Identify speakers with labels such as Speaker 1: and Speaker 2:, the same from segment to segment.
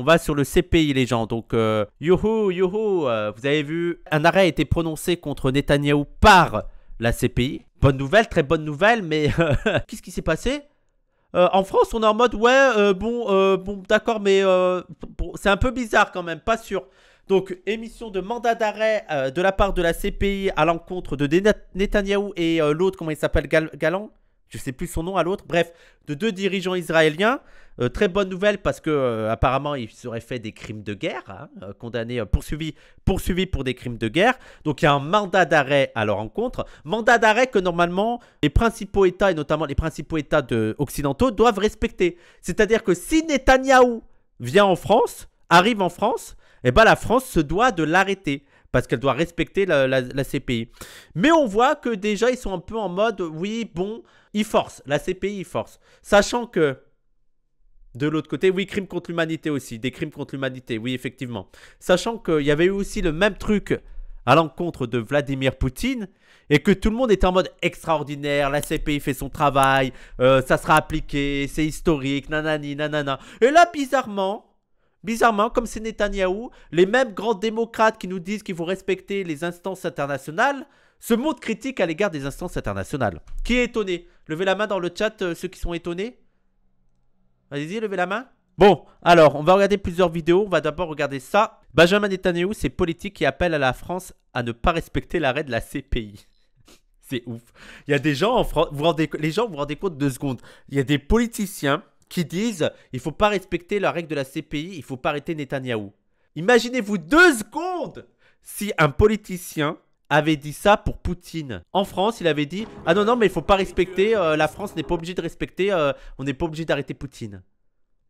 Speaker 1: On va sur le CPI, les gens. Donc, euh, youhou, youhou, euh, vous avez vu, un arrêt a été prononcé contre Netanyahou par la CPI. Bonne nouvelle, très bonne nouvelle, mais euh, qu'est-ce qui s'est passé En France, on est en mode, ouais, bon, d'accord, mais c'est un peu bizarre quand même, pas sûr. Donc, émission de mandat d'arrêt de la part de la CPI à l'encontre de Netanyahou et l'autre, comment il s'appelle, Galan Galant je sais plus son nom à l'autre, bref, de deux dirigeants israéliens. Euh, très bonne nouvelle parce que euh, apparemment il serait fait des crimes de guerre, hein, euh, condamné, poursuivi, poursuivi pour des crimes de guerre. Donc il y a un mandat d'arrêt à leur encontre, mandat d'arrêt que normalement les principaux États et notamment les principaux États occidentaux doivent respecter. C'est-à-dire que si Netanyahou vient en France, arrive en France, eh ben la France se doit de l'arrêter parce qu'elle doit respecter la, CPI. Mais on voit que déjà ils sont un peu en mode oui bon, ils forcent, la CPI ils force, sachant que de l'autre côté, oui, crimes contre l'humanité aussi. Des crimes contre l'humanité, oui, effectivement. Sachant qu'il y avait eu aussi le même truc à l'encontre de Vladimir Poutine et que tout le monde était en mode extraordinaire, la CPI fait son travail, euh, ça sera appliqué, c'est historique, nanani, nanana. Et là, bizarrement, Bizarrement, comme c'est Netanyahou, les mêmes grands démocrates qui nous disent qu'il faut respecter les instances internationales se montrent critiques à l'égard des instances internationales. Qui est étonné Levez la main dans le chat, euh, ceux qui sont étonnés vas y levez la main. Bon, alors, on va regarder plusieurs vidéos. On va d'abord regarder ça. Benjamin Netanyahu, c'est politique qui appelle à la France à ne pas respecter l'arrêt de la CPI. c'est ouf. Il y a des gens en France, vous rendez, les gens vous rendez compte deux secondes. Il y a des politiciens qui disent il faut pas respecter la règle de la CPI, il faut pas arrêter Netanyahu. Imaginez-vous deux secondes si un politicien avait dit ça pour Poutine. En France, il avait dit Ah non, non, mais il faut pas respecter, euh, la France n'est pas obligée de respecter, euh, on n'est pas obligé d'arrêter Poutine.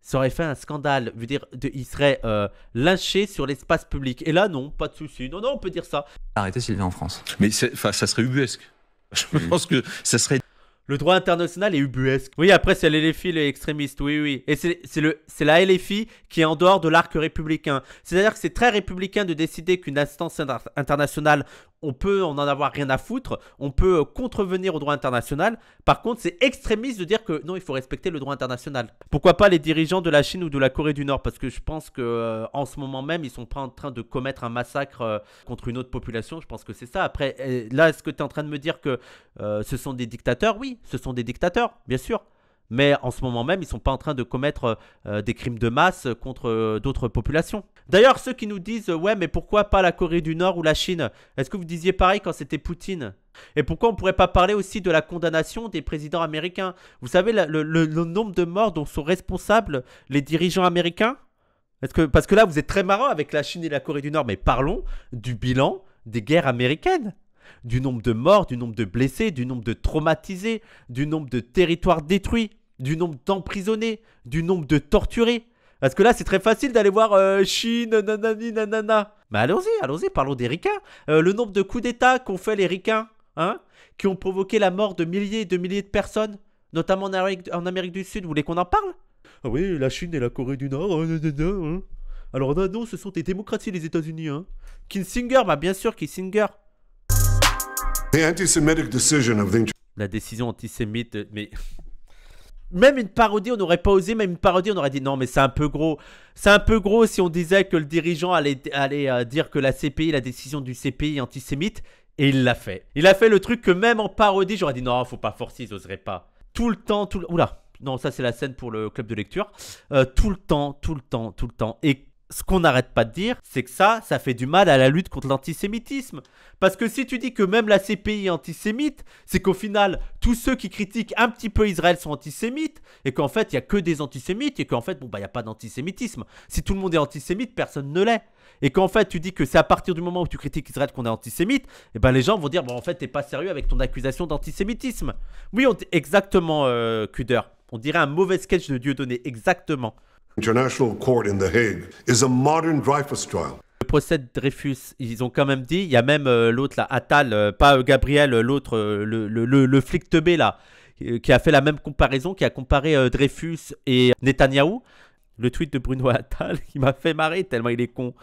Speaker 1: Ça aurait fait un scandale, veut dire, de, il serait euh, lynché sur l'espace public. Et là, non, pas de souci. Non, non, on peut dire ça.
Speaker 2: Arrêtez s'il vient en France. Mais ça serait ubuesque. Je pense que ça serait.
Speaker 1: Le droit international est ubuesque. Oui, après, c'est l'LFI, les extrémistes. Oui, oui. Et c'est la LFI qui est en dehors de l'arc républicain. C'est-à-dire que c'est très républicain de décider qu'une instance internationale on peut en avoir rien à foutre, on peut euh, contrevenir au droit international. Par contre, c'est extrémiste de dire que non, il faut respecter le droit international. Pourquoi pas les dirigeants de la Chine ou de la Corée du Nord Parce que je pense que euh, en ce moment même, ils sont pas en train de commettre un massacre euh, contre une autre population. Je pense que c'est ça. Après, là, est-ce que tu es en train de me dire que ce sont des dictateurs Oui, ce sont des dictateurs, bien sûr mais en ce moment même, ils ne sont pas en train de commettre euh, euh, des crimes de masse euh, contre d'autres populations. D'ailleurs, ceux qui nous disent, ouais, mais pourquoi pas la Corée du Nord ou la Chine Est-ce que vous disiez pareil quand c'était Poutine Et pourquoi on ne pourrait pas parler aussi de la condamnation des présidents américains Vous savez le, nombre de morts dont sont responsables les dirigeants américains Parce que là, vous êtes très marrant avec la Chine et la Corée du Nord, mais parlons du bilan des guerres américaines du nombre de morts, du nombre de blessés, du nombre de traumatisés, du nombre de territoires détruits du nombre d'emprisonnés, du nombre de torturés. Parce que là, c'est très facile d'aller voir euh, Chine, nanani, nanana. Mais allons-y, allons-y, parlons des ricains. Euh, le nombre de coups d'État qu'ont fait les ricains, hein, qui ont provoqué la mort de milliers et de milliers de personnes, notamment en Amérique, du Sud. Vous voulez qu'on en parle Ah oui, la Chine et la Corée du Nord, hein. hein. Alors non, non, ce sont des démocraties les États-Unis, hein. Kissinger, bah bien sûr, Kissinger. La décision antisémite, mais même une parodie, on n'aurait pas osé, même une parodie, on aurait dit non, mais c'est un peu gros. C'est un peu gros si on disait que le dirigeant allait, euh, dire que la CPI, la décision du CPI est antisémite, et il l'a fait. Il a fait le truc que même en parodie, j'aurais dit non, faut pas forcer, ils oseraient pas. Tout le temps, tout le. Oula, non, ça c'est la scène pour le club de lecture. Euh, tout le temps, tout le temps, tout le temps. Et ce qu'on n'arrête pas de dire, c'est que ça, ça fait du mal à la lutte contre l'antisémitisme. Parce que si tu dis que même la CPI est antisémite, c'est qu'au final, tous ceux qui critiquent un petit peu Israël sont antisémites, et qu'en fait, il n'y a que des antisémites, et qu'en fait, bon, bah, il n'y a pas d'antisémitisme. Si tout le monde est antisémite, personne ne l'est. Et qu'en fait, tu dis que c'est à partir du moment où tu critiques Israël qu'on est antisémite, et eh ben les gens vont dire, bon, en fait, t'es pas sérieux avec ton accusation d'antisémitisme. Oui, on exactement, Cudeur. Euh, on dirait un mauvais sketch de Dieu donné, exactement.
Speaker 2: Le
Speaker 1: procès de Dreyfus, ils ont quand même dit, il y a même euh, l'autre là, Attal, euh, pas euh, Gabriel, l'autre, le, le, le, le, flic teubé là, qui a fait la même comparaison, qui a comparé Dreyfus et Netanyahou. Le tweet de Bruno Attal, il m'a fait marrer tellement il est con.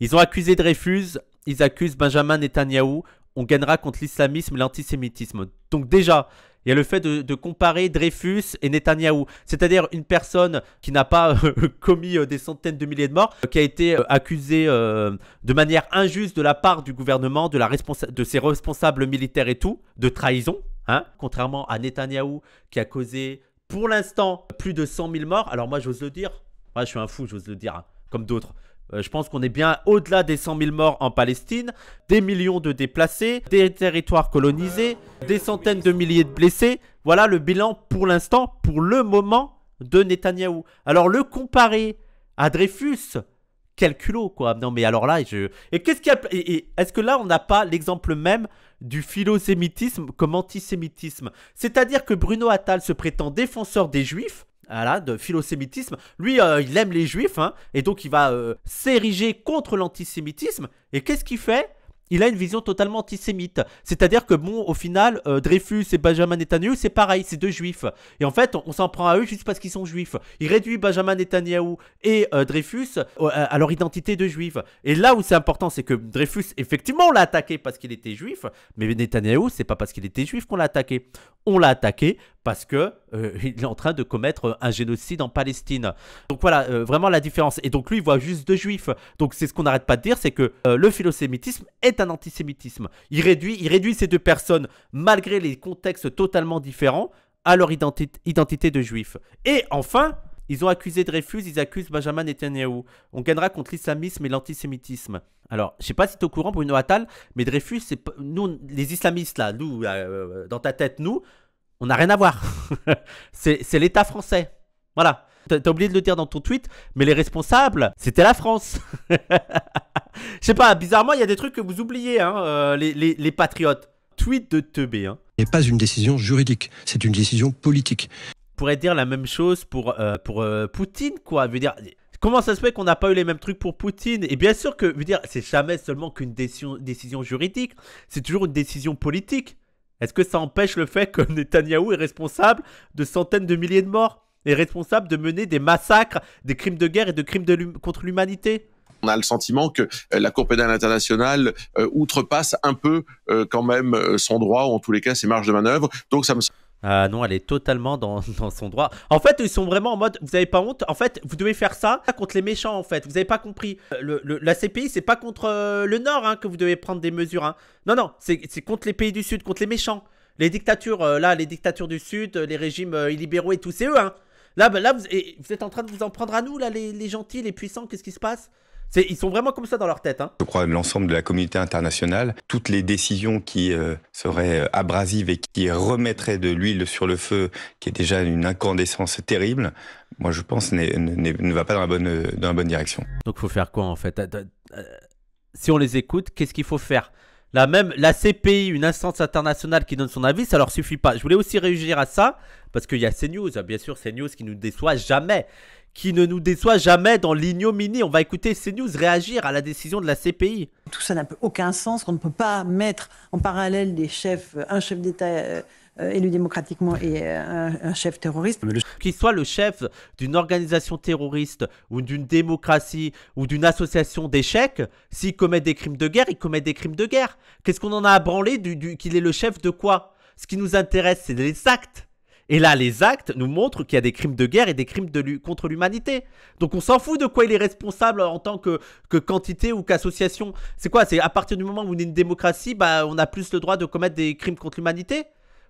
Speaker 1: Ils ont accusé Dreyfus, ils accusent Benjamin Netanyahou on gagnera contre l'islamisme l'antisémitisme. Donc déjà, il y a le fait de, comparer Dreyfus et Netanyahou, c'est-à-dire une personne qui n'a pas euh, commis euh, des centaines de milliers de morts, euh, qui a été accusée de manière injuste de la part du gouvernement, de, la de ses responsables militaires et tout, de trahison, hein, contrairement à Netanyahou qui a causé pour l'instant plus de 100 000 morts. Alors moi j'ose le dire, moi je suis un fou, j'ose le dire, hein, comme d'autres. Euh, je pense qu'on est bien au-delà des 100 000 morts en Palestine, des millions de déplacés, des territoires colonisés, des centaines de milliers de blessés. Voilà le bilan pour l'instant, pour le moment, de Netanyahou. Alors le comparer à Dreyfus, quel culot quoi. Non mais alors là, Et qu'est-ce Est-ce que là, on n'a pas l'exemple même du philosémitisme comme antisémitisme C'est-à-dire que Bruno Attal se prétend défenseur des juifs, voilà, de philosémitisme. Lui, euh, il aime les juifs, hein, et donc il va euh, s'ériger contre l'antisémitisme. Et qu'est-ce qu'il fait il a une vision totalement antisémite. C'est-à-dire que bon, au final, euh, Dreyfus et Benjamin Netanyahu, c'est pareil, c'est deux juifs. Et en fait, on, s'en prend à eux juste parce qu'ils sont juifs. Il réduit Benjamin Netanyahu et euh, Dreyfus euh, à leur identité de juifs. Et là où c'est important, c'est que Dreyfus, effectivement, on l'a attaqué parce qu'il était juif, mais Netanyahu, c'est pas parce qu'il était juif qu'on l'a attaqué. On l'a attaqué parce qu'il est en train de commettre un génocide en Palestine. Donc voilà, vraiment la différence. Et donc lui, il voit juste deux juifs. Donc c'est ce qu'on n'arrête pas de dire, c'est que le philosémitisme est un antisémitisme. Il réduit, il réduit ces deux personnes, malgré les contextes totalement différents, à leur identité de juif. Et enfin, ils ont accusé Dreyfus, ils accusent Benjamin Netanyahu. On gagnera contre l'islamisme et l'antisémitisme. Alors, je sais pas si tu es au courant, Bruno Attal, mais Dreyfus, c'est nous, les islamistes, là, nous, euh, euh, dans ta tête, nous, on n'a rien à voir. c'est l'État français. Voilà. T'as oublié de le dire dans ton tweet, mais les responsables, c'était la France. Je sais pas, bizarrement, il y a des trucs que vous oubliez, hein, euh, les, patriotes. Tweet de Teubé. Hein.
Speaker 2: n'est pas une décision juridique, c'est une décision
Speaker 1: politique. On pourrait dire la même chose pour, euh, pour euh, Poutine, quoi. dire, comment ça se fait qu'on n'a pas eu les mêmes trucs pour Poutine Et bien sûr que, dire, c'est jamais seulement qu'une décision, juridique, c'est toujours une décision politique. Est-ce que ça empêche le fait que Netanyahou est responsable de centaines de milliers de morts Est responsable de mener des massacres, des crimes de guerre et de crimes contre l'humanité on
Speaker 2: a le sentiment que euh, la Cour pénale internationale
Speaker 1: euh, outrepasse
Speaker 2: un peu euh, quand même son droit, ou en tous les cas ses marges de manœuvre. Donc ça me
Speaker 1: ah non, elle est totalement dans, dans, son droit. En fait, ils sont vraiment en mode, vous avez pas honte. En fait, vous devez faire ça contre les méchants, en fait. Vous avez pas compris. Le, la CPI, c'est pas contre le Nord hein, que vous devez prendre des mesures. Hein. Non, non, c'est contre les pays du Sud, contre les méchants. Les dictatures, là, les dictatures du Sud, les régimes illibéraux et tout, c'est eux. Hein. Là, bah, là vous, vous, êtes en train de vous en prendre à nous, là, les, les gentils, les puissants, qu'est-ce qui se passe ils sont vraiment comme ça dans leur tête. Hein.
Speaker 2: Je crois l'ensemble de la communauté internationale, toutes les décisions qui euh, seraient euh, abrasives et qui remettraient de l'huile sur le feu,
Speaker 1: qui est déjà une incandescence terrible, moi je pense ne, va pas dans la bonne, direction. Donc faut faire quoi en fait euh, Si on les écoute, qu'est-ce qu'il faut faire Là même, la CPI, une instance internationale qui donne son avis, ça leur suffit pas. Je voulais aussi réagir à ça, parce qu'il y a CNews, hein, bien sûr, CNews qui nous déçoit jamais qui ne nous déçoit jamais dans l'ignominie. On va écouter CNews réagir à la décision de la CPI. Tout ça n'a aucun sens, On ne peut pas mettre en parallèle des chefs, euh, un chef d'État euh, euh, élu démocratiquement et un, chef terroriste. Qu'il soit le chef d'une organisation terroriste ou d'une démocratie ou d'une association d'échecs, s'il commet des crimes de guerre, il commet des crimes de guerre. Qu'est-ce qu'on en a à branler du, du qu'il est le chef de quoi Ce qui nous intéresse, c'est les actes. Et là, les actes nous montrent qu'il y a des crimes de guerre et des crimes de contre l'humanité. Donc on s'en fout de quoi il est responsable en tant que, que quantité ou qu'association. C'est quoi C'est à partir du moment où on est une démocratie, bah, on a plus le droit de commettre des crimes contre l'humanité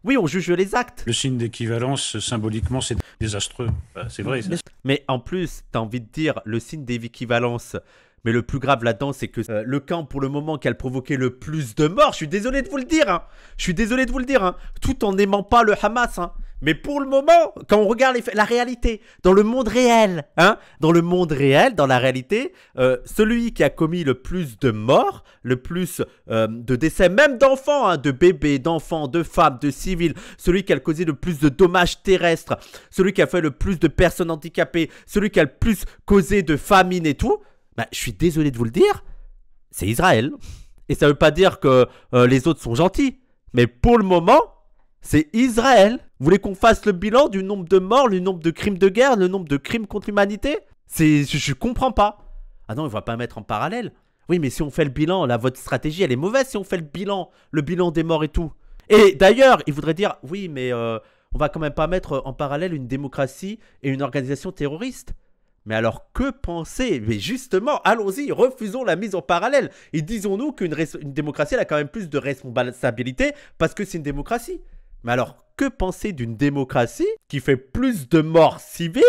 Speaker 1: oui, on juge les actes. Le signe d'équivalence, symboliquement, c'est désastreux. Bah, c'est vrai. Ça. Mais en plus, t'as envie de dire le signe d'équivalence. Mais le plus grave là-dedans, c'est que euh, le camp, pour le moment, qui a provoqué le plus de morts, je suis désolé de vous le dire, hein. je suis désolé de vous le dire, hein. tout en n'aimant pas le Hamas, hein. Mais pour le moment, quand on regarde la réalité, dans le monde réel, hein, dans le monde réel, dans la réalité, euh, celui qui a commis le plus de morts, le plus euh, de décès, même d'enfants, hein, de bébés, d'enfants, de femmes, de civils, celui qui a causé le plus de dommages terrestres, celui qui a fait le plus de personnes handicapées, celui qui a le plus causé de famine et tout, bah, je suis désolé de vous le dire, c'est Israël. Et ça ne veut pas dire que euh, les autres sont gentils. Mais pour le moment, c'est Israël vous voulez qu'on fasse le bilan du nombre de morts, le nombre de crimes de guerre, le nombre de crimes contre l'humanité C'est, je, ne comprends pas. Ah non, ne va pas mettre en parallèle. Oui, mais si on fait le bilan, là, votre stratégie, elle est mauvaise si on fait le bilan, le bilan des morts et tout. Et d'ailleurs, il voudrait dire, oui, mais euh, on va quand même pas mettre en parallèle une démocratie et une organisation terroriste. Mais alors que penser Mais justement, allons-y, refusons la mise en parallèle et disons-nous qu'une démocratie, elle a quand même plus de responsabilité parce que c'est une démocratie. Mais alors que penser d'une démocratie qui fait plus de morts civiles,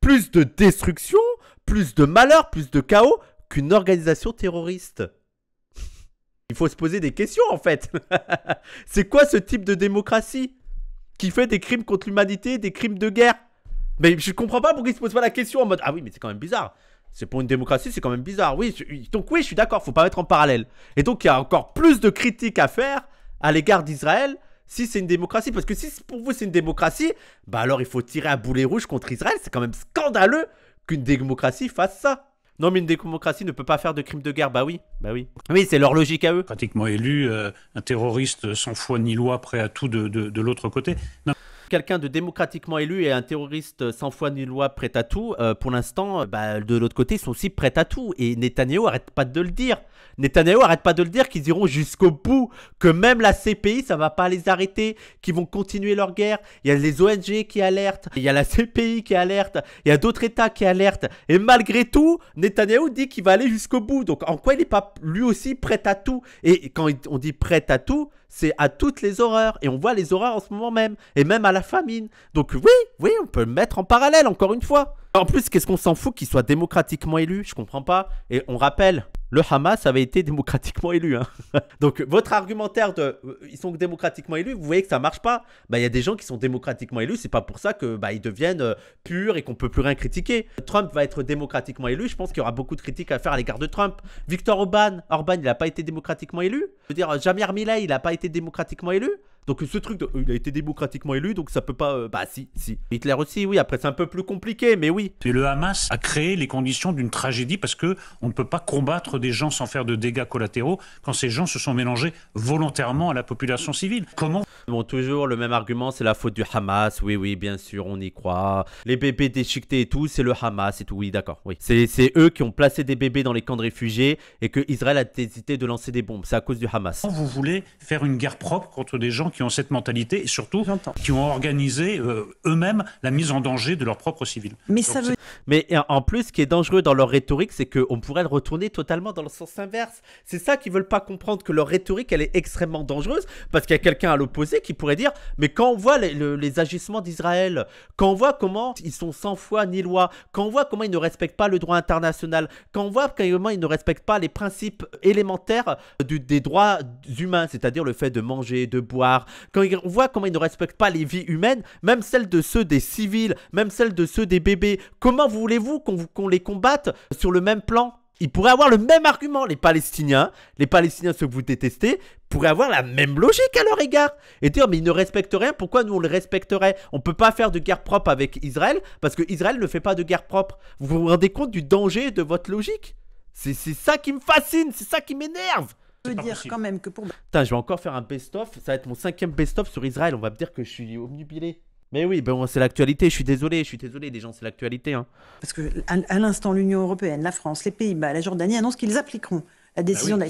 Speaker 1: plus de destruction, plus de malheur, plus de chaos qu'une organisation terroriste Il faut se poser des questions en fait. C'est quoi ce type de démocratie qui fait des crimes contre l'humanité, des crimes de guerre mais je comprends pas pourquoi ils se posent pas la question en mode Ah oui, mais c'est quand même bizarre. C'est pour une démocratie, c'est quand même bizarre. Oui, donc oui, je suis d'accord, il faut pas mettre en parallèle. Et donc il y a encore plus de critiques à faire à l'égard d'Israël si c'est une démocratie. Parce que si pour vous c'est une démocratie, bah alors il faut tirer à boulet rouge contre Israël. C'est quand même scandaleux qu'une démocratie fasse ça. Non, mais une démocratie ne peut pas faire de crimes de guerre. Bah oui, bah oui. Oui, c'est leur logique à eux. Pratiquement élu, euh, un terroriste sans foi ni loi, prêt à tout de, de, de l'autre côté. Non quelqu'un de démocratiquement élu et un terroriste sans foi ni loi prêt à tout, euh, pour l'instant, euh, bah, de l'autre côté, ils sont aussi prêts à tout. Et Netanyahu arrête pas de le dire. Netanyahu arrête pas de le dire qu'ils iront jusqu'au bout, que même la CPI, ça va pas les arrêter, qu'ils vont continuer leur guerre. Il y a les ONG qui alertent, il y a la CPI qui alerte, il y a d'autres États qui alertent. Et malgré tout, Netanyahu dit qu'il va aller jusqu'au bout. Donc en quoi il n'est pas lui aussi prêt à tout Et quand on dit prêt à tout, c'est à toutes les horreurs. Et on voit les horreurs en ce moment même, et même à la famine. Donc oui, oui, on peut le mettre en parallèle, encore une fois. En plus, qu'est-ce qu'on s'en fout qu'il soit démocratiquement élu Je comprends pas. Et on rappelle, le Hamas avait été démocratiquement élu. Hein. Donc votre argumentaire de ils sont démocratiquement élus, vous voyez que ça marche pas. Bah il y a des gens qui sont démocratiquement élus, c'est pas pour ça que bah, ils deviennent euh, purs et qu'on peut plus rien critiquer. Trump va être démocratiquement élu, je pense qu'il y aura beaucoup de critiques à faire à l'égard de Trump. Victor Orban, Orban, il n'a pas été démocratiquement élu. Je veux dire Jamir Milei, il n'a pas été démocratiquement élu. Donc ce truc, il a été démocratiquement élu, donc ça peut pas. Euh, bah si, si. Hitler aussi, oui. Après c'est un peu plus compliqué, mais oui. Et le Hamas a créé les conditions d'une tragédie parce que on ne peut pas combattre des gens sans faire de dégâts collatéraux quand ces gens se sont mélangés volontairement à la population civile. Comment Bon, toujours le même argument, c'est la faute du Hamas. Oui, oui, bien sûr, on y croit. Les bébés déchiquetés et tout, c'est le Hamas et tout. Oui, d'accord, oui. C'est eux qui ont placé des bébés dans les camps de réfugiés et que Israël a hésité de lancer des bombes. C'est à cause du Hamas. Vous voulez faire une guerre propre contre des gens qui ont cette mentalité et surtout qui ont organisé euh, eux-mêmes la mise en danger de leurs propres civils. Mais ça Mais en plus, ce qui est dangereux dans leur rhétorique, c'est qu'on pourrait le retourner totalement dans le sens inverse. C'est ça qu'ils veulent pas comprendre, que leur rhétorique, elle est extrêmement dangereuse parce qu'il y a quelqu'un à l'opposé qui pourrait dire mais quand on voit les, agissements d'Israël, quand on voit comment ils sont sans foi ni loi, quand on voit comment ils ne respectent pas le droit international, quand on voit comment ils ne respectent pas les principes élémentaires du, des droits humains, c'est-à-dire le fait de manger, de boire, quand on voit comment ils ne respectent pas les vies humaines, même celles de ceux des civils, même celles de ceux des bébés, comment voulez-vous qu'on les combatte sur le même plan ils pourraient avoir le même argument. Les Palestiniens, les Palestiniens, ceux que vous détestez, pourraient avoir la même logique à leur égard. Et dire, mais ils ne respectent rien, pourquoi nous on le respecterait On ne peut pas faire de guerre propre avec Israël, parce que Israël ne fait pas de guerre propre. Vous vous rendez compte du danger de votre logique C'est ça qui me fascine, c'est ça qui m'énerve je veux dire quand même que pour... Putain, je vais encore faire un best-of, ça va être mon cinquième best-of sur Israël, on va me dire que je suis omnibilé. Mais oui, c'est l'actualité, je suis désolé, je suis désolé, des gens, c'est l'actualité. Hein.
Speaker 3: Parce que à, l'instant, l'Union Européenne,
Speaker 2: la France, les Pays-Bas, la Jordanie annoncent qu'ils appliqueront la bah décision bah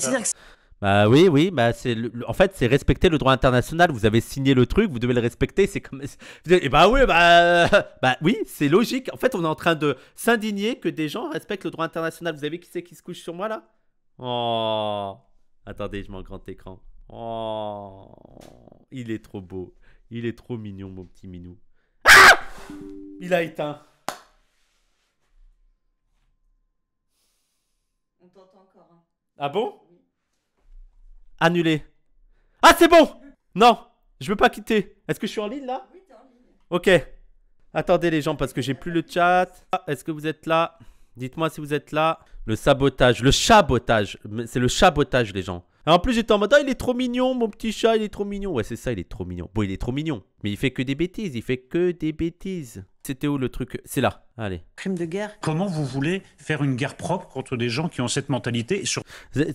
Speaker 1: bah oui, oui, bah c'est en fait c'est respecter le droit international. Vous avez signé le truc, vous devez le respecter. C'est comme, et eh bah oui, bah, bah oui, c'est logique. En fait, on est en train de s'indigner que des gens respectent le droit international. Vous avez qui c'est qui se couche sur moi là Oh, attendez, je m'en grand écran. Oh, il est trop beau. Il est trop mignon, mon petit minou. Ah Il a éteint. On t'entend encore. Hein. Ah bon Annulé. Ah, c'est bon Non, je veux pas quitter. Est-ce que je suis en ligne là Oui, en Ok. Attendez les gens parce que j'ai plus le chat. Ah, est-ce que vous êtes là Dites-moi si vous êtes là. Le sabotage, le chabotage. C'est le chabotage les gens en plus, j'étais en mode, ah, il est trop mignon, mon petit chat, il est trop mignon. Ouais, c'est ça, il est trop mignon. Bon, il est trop mignon. Mais il fait que des bêtises, il fait que des bêtises. C'était où le truc C'est là. Allez. Crime de guerre. Comment vous voulez faire une guerre propre contre des gens qui ont cette mentalité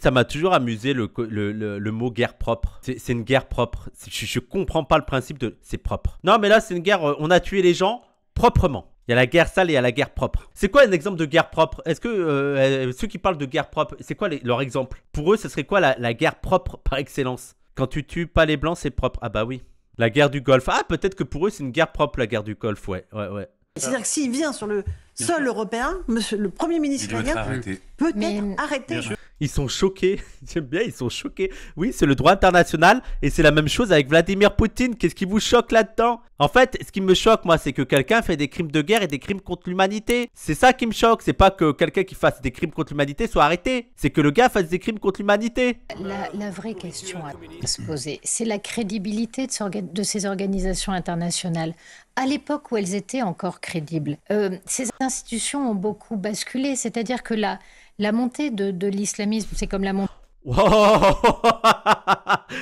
Speaker 1: Ça m'a toujours amusé le, le, mot guerre propre. C'est une guerre propre. Je, je comprends pas le principe de c'est propre. Non, mais là, c'est une guerre. Euh, on a tué les gens proprement. Il y a la guerre sale et il y a la guerre propre. C'est quoi un exemple de guerre propre Est-ce que euh, euh, ceux qui parlent de guerre propre, c'est quoi leur exemple Pour eux, ce serait quoi la, guerre propre par excellence Quand tu tues pas les blancs, c'est propre. Ah bah oui. La guerre du Golfe. Ah, peut-être que pour eux, c'est une guerre propre, la guerre du Golfe. Ouais, ouais, ouais. C'est-à-dire que
Speaker 2: s'il vient sur le sol européen, monsieur, le Premier ministre italien
Speaker 3: peut être arrêter.
Speaker 1: Ils sont choqués. J'aime bien, ils sont choqués. Oui, c'est le droit international et c'est la même chose avec Vladimir Poutine. Qu'est-ce qui vous choque là-dedans En fait, ce qui me choque, moi, c'est que quelqu'un fait des crimes de guerre et des crimes contre l'humanité. C'est ça qui me choque. C'est pas que quelqu'un qui fasse des crimes contre l'humanité soit arrêté. C'est que le gars fasse des crimes contre l'humanité.
Speaker 3: La, vraie question à se poser, c'est la crédibilité de, de ces organisations internationales à l'époque où elles étaient encore crédibles. Euh, ces institutions ont beaucoup basculé, c'est-à-dire que là, la montée de, l'islamisme, c'est comme la montée.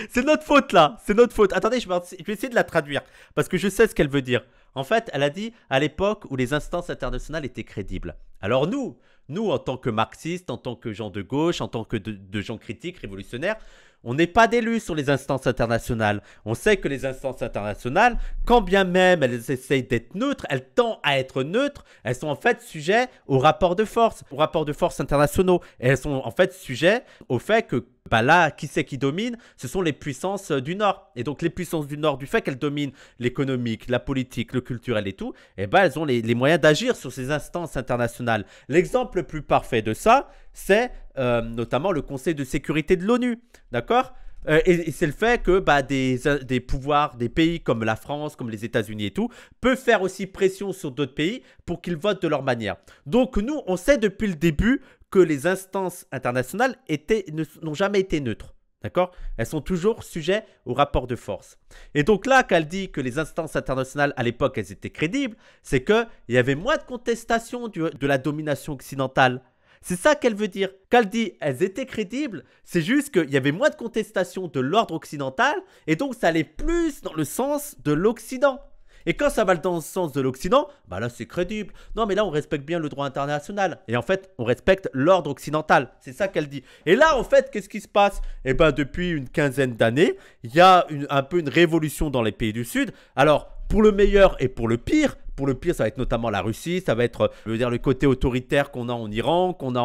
Speaker 1: c'est notre faute là, c'est notre faute. Attendez, je vais essayer de la traduire parce que je sais ce qu'elle veut dire. En fait, elle a dit à l'époque où les instances internationales étaient crédibles. Alors nous, nous en tant que marxistes, en tant que gens de gauche, en tant que de gens critiques, révolutionnaires, on n'est pas d'élus sur les instances internationales. On sait que les instances internationales, quand bien même elles essayent d'être neutres, elles tendent à être neutres, elles sont en fait sujets aux rapports de force, aux rapports de force internationaux. Et elles sont en fait sujets au fait que bah là, qui c'est qui domine Ce sont les puissances euh, du Nord. Et donc les puissances du Nord, du fait qu'elles dominent l'économique, la politique, le culturel et tout, et eh ben elles ont les, moyens d'agir sur ces instances internationales. L'exemple le plus parfait de ça, c'est euh, notamment le Conseil de sécurité de l'ONU. D'accord euh, et, c'est le fait que bah, euh, des, pouvoirs, des pays comme la France, comme les États-Unis et tout, peuvent faire aussi pression sur d'autres pays pour qu'ils votent de leur manière. Donc nous, on sait depuis le début que les instances internationales n'ont jamais été neutres. D'accord Elles sont toujours sujets au rapport de force. Et donc là, qu'elle dit que les instances internationales à l'époque, elles étaient crédibles, c'est qu'il y avait moins de contestation de la domination occidentale. C'est ça qu'elle veut dire. qu'elle dit elles étaient crédibles, c'est juste qu'il y avait moins de contestation de l'ordre occidental et donc ça allait plus dans le sens de l'Occident. Et quand ça va dans le sens de l'Occident, bah là c'est crédible. Non mais là on respecte bien le droit international. Et en fait on respecte l'ordre occidental. C'est ça qu'elle dit. Et là en fait qu'est-ce qui se passe Eh ben depuis une quinzaine d'années, il y a un peu une révolution dans les pays du Sud. Alors pour le meilleur et pour le pire. Pour le pire, ça va être notamment la Russie, ça va être euh, dire, le côté autoritaire qu'on a en Iran, qu'on a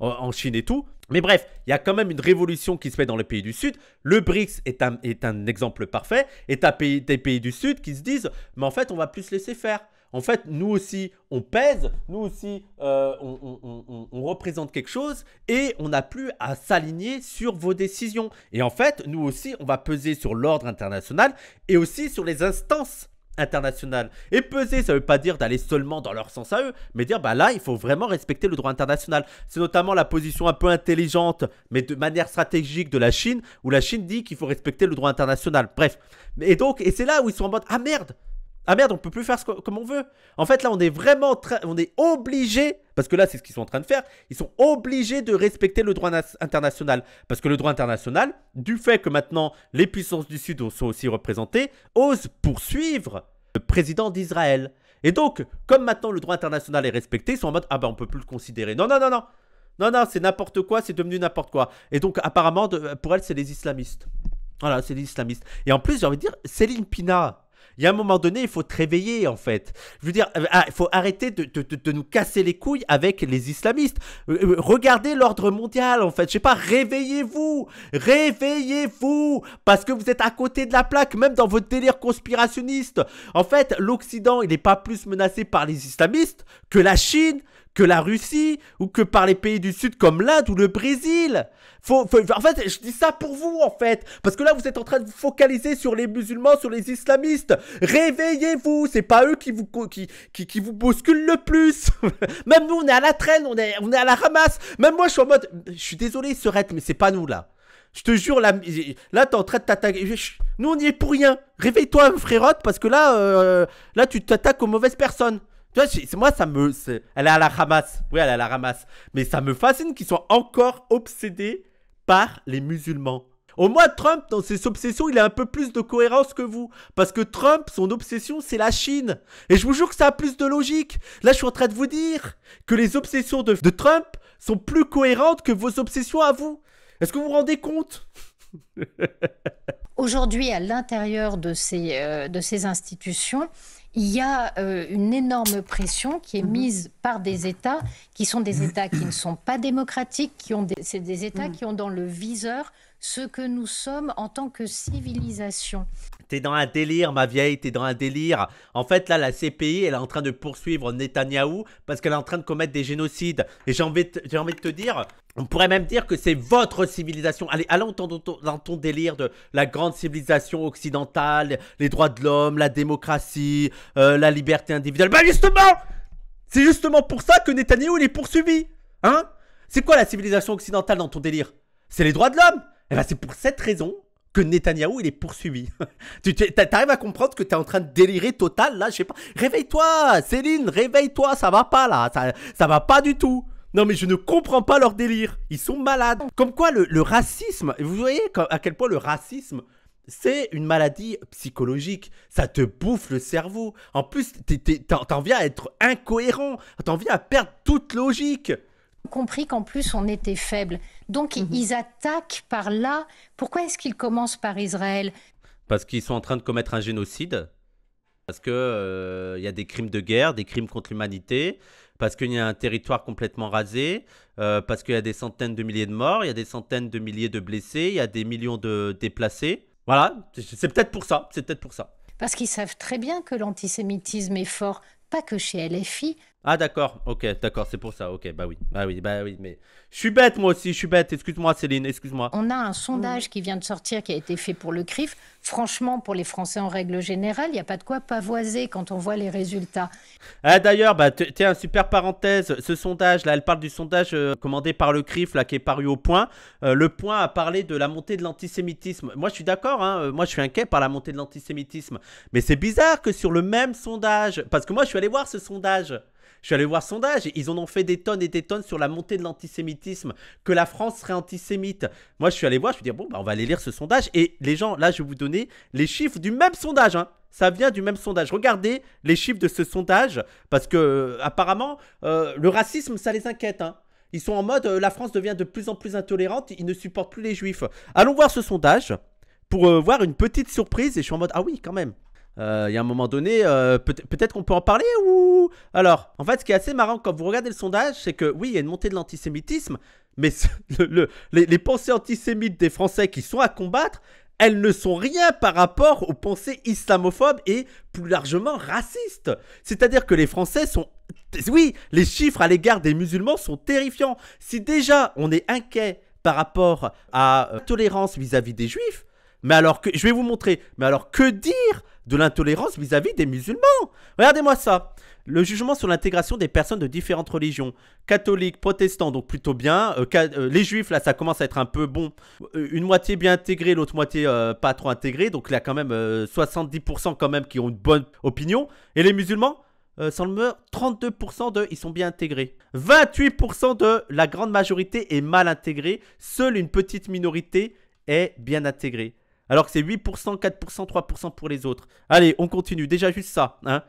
Speaker 1: en, Chine et tout. Mais bref, il y a quand même une révolution qui se fait dans les pays du Sud. Le BRICS est un, est un exemple parfait. Et tu pays, des pays du Sud qui se disent, mais en fait, on va plus se laisser faire. En fait, nous aussi, on pèse, nous aussi, euh, on, on, représente quelque chose et on n'a plus à s'aligner sur vos décisions. Et en fait, nous aussi, on va peser sur l'ordre international et aussi sur les instances international. Et peser, ça ne veut pas dire d'aller seulement dans leur sens à eux, mais dire bah là, il faut vraiment respecter le droit international. C'est notamment la position un peu intelligente, mais de manière stratégique de la Chine, où la Chine dit qu'il faut respecter le droit international. Bref. Et donc, et c'est là où ils sont en mode ah merde, ah merde, on peut plus faire ce comme on veut. En fait, là, on est vraiment, on est obligé, parce que là, c'est ce qu'ils sont en train de faire. Ils sont obligés de respecter le droit international, parce que le droit international, du fait que maintenant les puissances du Sud sont aussi représentées, osent poursuivre le président d'Israël. Et donc, comme maintenant le droit international est respecté, ils sont en mode ah ben on peut plus le considérer. Non non non non. Non, non, c'est n'importe quoi, c'est devenu n'importe quoi. Et donc, apparemment, pour elle, c'est les islamistes. Voilà, c'est les islamistes. Et en plus, j'ai envie de dire, Céline Pina, il y a un moment donné, il faut te réveiller, en fait. Je veux dire, ah, il faut arrêter de, nous casser les couilles avec les islamistes. Euh, euh, regardez l'ordre mondial, en fait. Je sais pas, réveillez-vous Réveillez-vous Parce que vous êtes à côté de la plaque, même dans votre délire conspirationniste. En fait, l'Occident, il n'est pas plus menacé par les islamistes que la Chine, que la Russie ou que par les pays du Sud comme l'Inde ou le Brésil. Faut, en fait, je dis ça pour vous, en fait. Parce que là, vous êtes en train de vous focaliser sur les musulmans, sur les islamistes. Réveillez-vous, c'est pas eux qui vous, qui, qui, vous bousculent le plus. Même nous, on est à la traîne, on est, on est à la ramasse. Même moi, je suis en mode, je suis désolé, Serette, mais c'est pas nous, là. Je te jure, là, là t'es en train de t'attaquer. Nous, on y est pour rien. Réveille-toi, frérot, parce que là, euh, là, tu t'attaques aux mauvaises personnes c'est, moi, ça me. elle est à la ramasse. Oui, elle est à la ramasse. Mais ça me fascine qu'ils soient encore obsédés par les musulmans. Au moins, Trump, dans ses obsessions, il a un peu plus de cohérence que vous. Parce que Trump, son obsession, c'est la Chine. Et je vous jure que ça a plus de logique. Là, je suis en train de vous dire que les obsessions de, Trump sont plus cohérentes que vos obsessions à vous. Est-ce que vous vous rendez compte
Speaker 3: Aujourd'hui, à l'intérieur de, ces, euh, de ces institutions, il y a euh, une énorme pression qui est mhm. mise par des États qui sont des États qui ne sont pas démocratiques, qui ont c'est des États mhm. qui ont dans le viseur ce que nous sommes en tant que civilisation.
Speaker 1: T'es dans un délire, ma vieille, t'es dans un délire. En fait, là, la CPI, elle est en train de poursuivre Netanyahou parce qu'elle est en train de commettre des génocides. Et j'ai envie, envie de te dire, on pourrait même dire que c'est votre civilisation. Allez, allons dans ton, dans ton, délire de la grande civilisation occidentale, les droits de l'homme, la démocratie, euh, la liberté individuelle. Bah justement C'est justement pour ça que Netanyahou, il est poursuivi Hein C'est quoi la civilisation occidentale dans ton délire C'est les droits de l'homme Et eh bah ben, c'est pour cette raison que Netanyahou, il est poursuivi. tu arrives à comprendre que tu es en train de délirer total, là, je sais pas. Réveille-toi, Céline, réveille-toi, ça va pas, là, ça, va pas du tout. Non mais je ne comprends pas leur délire, ils sont malades. Comme quoi le, le racisme, vous voyez à quel point le racisme, c'est une maladie psychologique. Ça te bouffe le cerveau. En plus, t'en viens à être incohérent. T'en viens à perdre toute logique compris
Speaker 3: qu'en plus on était faible. Donc mhm. ils attaquent par là. Pourquoi est-ce qu'ils commencent par Israël
Speaker 1: Parce qu'ils sont en train de commettre un génocide, parce qu'il euh, y a des crimes de guerre, des crimes contre l'humanité, parce qu'il y a un territoire complètement rasé, euh, parce qu'il y a des centaines de milliers de morts, il y a des centaines de milliers de blessés, il y a des millions de déplacés. Voilà, c'est peut-être pour ça, c'est peut-être pour ça.
Speaker 3: Parce qu'ils savent très bien que l'antisémitisme est fort, pas que chez LFI,
Speaker 1: ah d'accord, ok, d'accord, c'est pour ça, ok, bah oui, bah oui, bah oui, mais je suis bête moi aussi, je suis bête, excuse-moi Céline, excuse-moi. On
Speaker 3: a un sondage qui vient de sortir, qui a été fait pour le CRIF. Franchement, pour les Français en règle générale, il n'y a pas de quoi pavoiser quand on voit les résultats.
Speaker 1: Ah d'ailleurs, bah tiens, super parenthèse, ce sondage, là, elle parle du sondage euh, commandé par le CRIF, là, qui est paru au point. Euh, le point a parlé de la montée de l'antisémitisme. Moi, je suis d'accord, hein, euh, moi, je suis inquiet par la montée de l'antisémitisme. Mais c'est bizarre que sur le même sondage, parce que moi, je suis allé voir ce sondage. Je suis allé voir sondage, ils en ont fait des tonnes et des tonnes sur la montée de l'antisémitisme, que la France serait antisémite. Moi, je suis allé voir, je me suis bon, bah, on va aller lire ce sondage. Et les gens, là, je vais vous donner les chiffres du même sondage. Hein. Ça vient du même sondage. Regardez les chiffres de ce sondage, parce que euh, apparemment, euh, le racisme, ça les inquiète. Hein. Ils sont en mode, euh, la France devient de plus en plus intolérante, ils ne supportent plus les juifs. Allons voir ce sondage pour voir une petite surprise, et je suis en mode, ah oui, quand même. Euh, il y a un moment donné, euh, peut-être qu'on peut en parler ou... Alors, en fait, ce qui est assez marrant quand vous regardez le sondage, c'est que oui, il y a une montée de l'antisémitisme, mais les, pensées antisémites des Français qui sont à combattre, elles ne sont rien par rapport aux pensées islamophobes et plus largement racistes. C'est-à-dire que les Français sont... Oui, les chiffres à l'égard des musulmans sont terrifiants. Si déjà on est inquiet par rapport à euh, tolérance vis à -vis des juifs, mais alors que... Je vais vous montrer, mais alors que dire de l'intolérance vis-à-vis des musulmans. Regardez-moi ça. Le jugement sur l'intégration des personnes de différentes religions, catholiques, protestants, donc plutôt bien. Euh, euh, les juifs, là, ça commence à être un peu bon. Euh, une moitié bien intégrée, l'autre moitié pas trop intégrée. Donc, il y a quand même 70% quand même qui ont une bonne opinion. Et les musulmans, sans le meurtre, 32% d'eux, ils sont bien intégrés. 28% de la grande majorité est mal intégrée. Seule une petite minorité est bien intégrée. Alors que c'est 8%, 4%, 3% pour les autres. Allez, on continue. Déjà juste ça. Hein.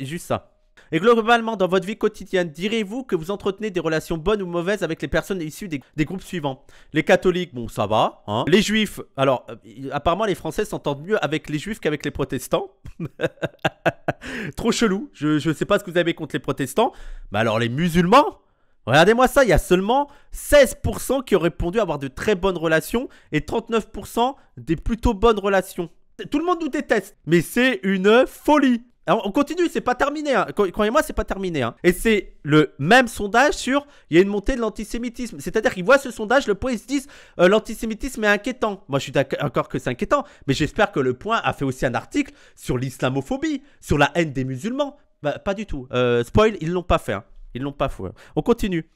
Speaker 1: juste ça. Et globalement, dans votre vie quotidienne, direz-vous que vous entretenez des relations bonnes ou mauvaises avec les personnes issues des, groupes suivants Les catholiques, bon, ça va. Hein. les juifs, alors, euh, apparemment, les Français s'entendent mieux avec les juifs qu'avec les protestants. Trop chelou. Je ne sais pas ce que vous avez contre les protestants. Mais alors, les musulmans Regardez-moi ça, il y a seulement 16% qui ont répondu avoir de très bonnes relations et 39% des plutôt bonnes relations. Tout le monde nous déteste, mais c'est une folie. Alors, on continue, c'est pas terminé. Hein. Croyez-moi, c'est pas terminé. Hein. Et c'est le même sondage sur il y a une montée de l'antisémitisme. C'est-à-dire qu'ils voient ce sondage, le point, ils se disent euh, l'antisémitisme est inquiétant. Moi, je suis d'accord que c'est inquiétant, mais j'espère que le point a fait aussi un article sur l'islamophobie, sur la haine des musulmans. Bah, pas du tout. Euh, spoil, ils l'ont pas fait. Hein. Ils l'ont pas fou. On continue.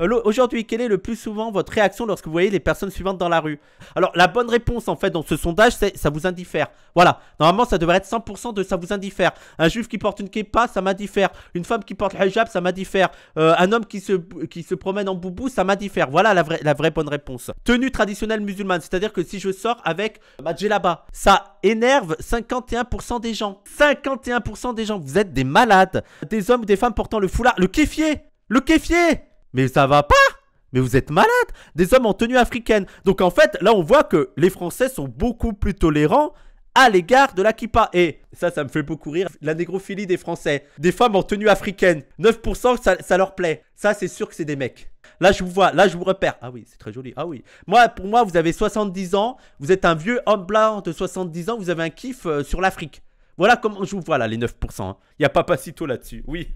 Speaker 1: Euh, aujourd'hui, quelle est le plus souvent votre réaction lorsque vous voyez les personnes suivantes dans la rue Alors, la bonne réponse en fait dans ce sondage, c'est ça vous indiffère. Voilà, normalement ça devrait être 100% de ça vous indiffère. Un juif qui porte une kippa, ça m'indiffère. Une femme qui porte le hijab, ça m'indiffère. Euh, un homme qui se, qui se promène en boubou, ça m'indiffère. Voilà la vraie, la vraie bonne réponse. Tenue traditionnelle musulmane, c'est-à-dire que si je sors avec ma djellaba, ça énerve 51% des gens. 51% des gens, vous êtes des malades. Des hommes ou des femmes portant le foulard, le kéfier, le kéfier mais ça va pas mais vous êtes malade Des hommes en tenue africaine. Donc en fait, là on voit que les Français sont beaucoup plus tolérants à l'égard de la kippa. Et ça, ça me fait beaucoup rire. La négrophilie des Français. Des femmes en tenue africaine. 9% ça, ça leur plaît. Ça, c'est sûr que c'est des mecs. Là, je vous vois, là, je vous repère. Ah oui, c'est très joli. Ah oui. Moi, pour moi, vous avez 70 ans. Vous êtes un vieux homme blanc de 70 ans. Vous avez un kiff euh, sur l'Afrique. Voilà comment je vous vois là, les 9%. Il n'y a pas tôt là-dessus. Oui.